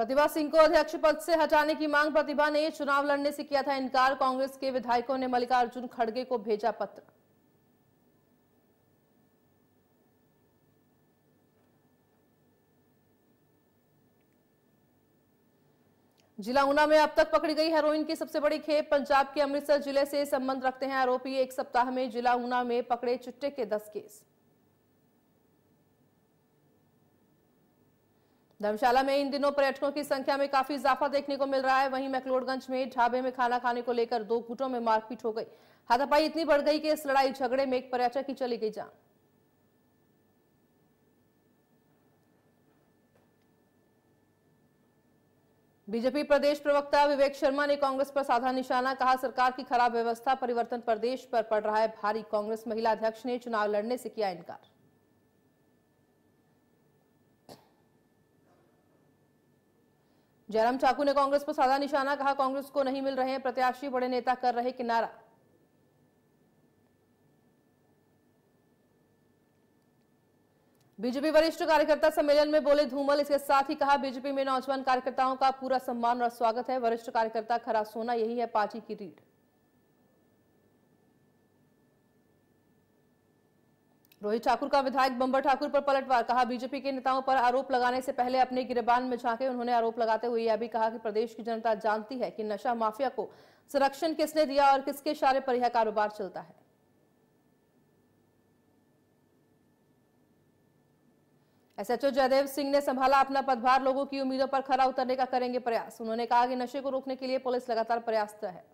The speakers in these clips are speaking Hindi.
प्रतिभा सिंह को अध्यक्ष पद से हटाने की मांग प्रतिभा ने चुनाव लड़ने से किया था इनकार कांग्रेस के विधायकों ने मल्लिकार्जुन खड़गे को भेजा पत्र जिला ऊना में अब तक पकड़ी गई हेरोइन की सबसे बड़ी खेप पंजाब के अमृतसर जिले से संबंध रखते हैं आरोपी एक सप्ताह में जिला ऊना में पकड़े चिट्टे के दस केस धर्मशाला में इन दिनों पर्यटकों की संख्या में काफी इजाफा देखने को मिल रहा है वहीं मैकलोडगंज में ढाबे में खाना खाने को लेकर दो गुटों में मारपीट हो गई हाथापाई इतनी बढ़ गई कि इस लड़ाई झगड़े में एक पर्यटक की चली गई जान बीजेपी प्रदेश प्रवक्ता विवेक शर्मा ने कांग्रेस पर साधा निशाना कहा सरकार की खराब व्यवस्था परिवर्तन प्रदेश पर पड़ रहा है भारी कांग्रेस महिला अध्यक्ष ने चुनाव लड़ने से किया इनकार जयराम चाकू ने कांग्रेस पर साधा निशाना कहा कांग्रेस को नहीं मिल रहे हैं प्रत्याशी बड़े नेता कर रहे किनारा बीजेपी वरिष्ठ कार्यकर्ता सम्मेलन में बोले धूमल इसके साथ ही कहा बीजेपी में नौजवान कार्यकर्ताओं का पूरा सम्मान और स्वागत है वरिष्ठ कार्यकर्ता खरा सोना यही है पार्टी की रीढ़ रोहित ठाकुर का विधायक बंबर ठाकुर पर पलटवार कहा बीजेपी के नेताओं पर आरोप लगाने से पहले अपने गिरबान में झांके उन्होंने आरोप लगाते हुए यह भी कहा कि प्रदेश की जनता जानती है कि नशा माफिया को संरक्षण किसने दिया और किसके इशारे पर यह कारोबार चलता है एसएचओ जयदेव सिंह ने संभाला अपना पदभार लोगों की उम्मीदों पर खरा उतरने का करेंगे प्रयास उन्होंने कहा कि नशे को रोकने के लिए पुलिस लगातार प्रयासरत है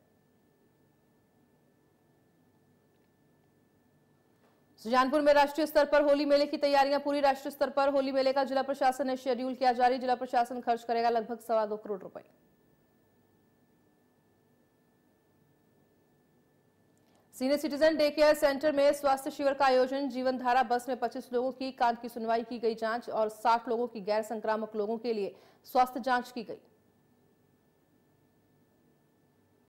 सुजानपुर में राष्ट्रीय स्तर पर होली मेले की तैयारियां पूरी राष्ट्रीय स्तर पर होली मेले का जिला प्रशासन ने शेड्यूल किया जारी जिला प्रशासन खर्च करेगा लगभग सवा दो करोड़ रुपए senior citizen day care centre में स्वास्थ्य शिविर का आयोजन जीवन धारा बस में 25 लोगों की कान की सुनवाई की गई जांच और 60 लोगों की गैर संक्रामक लोगों के लिए स्वास्थ्य जांच की गई